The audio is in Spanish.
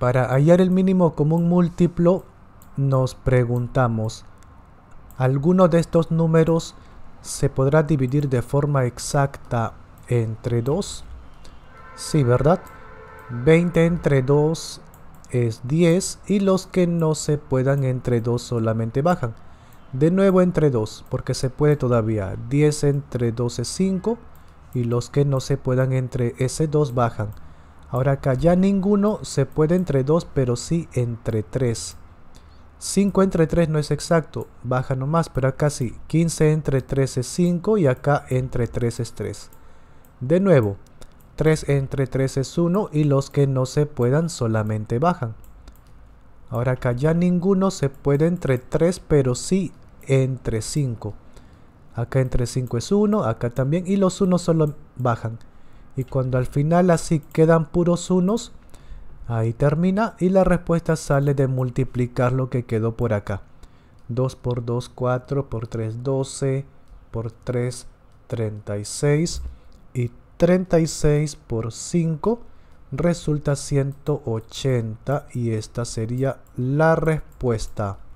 Para hallar el mínimo común múltiplo, nos preguntamos, ¿alguno de estos números se podrá dividir de forma exacta entre 2? Sí, ¿verdad? 20 entre 2 es 10 y los que no se puedan entre 2 solamente bajan. De nuevo entre 2, porque se puede todavía. 10 entre 2 es 5 y los que no se puedan entre ese 2 bajan. Ahora acá ya ninguno se puede entre 2, pero sí entre 3. 5 entre 3 no es exacto, baja nomás, pero acá sí. 15 entre 3 es 5 y acá entre 3 es 3. De nuevo, 3 entre 3 es 1 y los que no se puedan solamente bajan. Ahora acá ya ninguno se puede entre 3, pero sí entre 5. Acá entre 5 es 1, acá también, y los 1 solo bajan. Y cuando al final así quedan puros unos, ahí termina y la respuesta sale de multiplicar lo que quedó por acá. 2 por 2, 4, por 3, 12, por 3, 36 y 36 por 5 resulta 180 y esta sería la respuesta.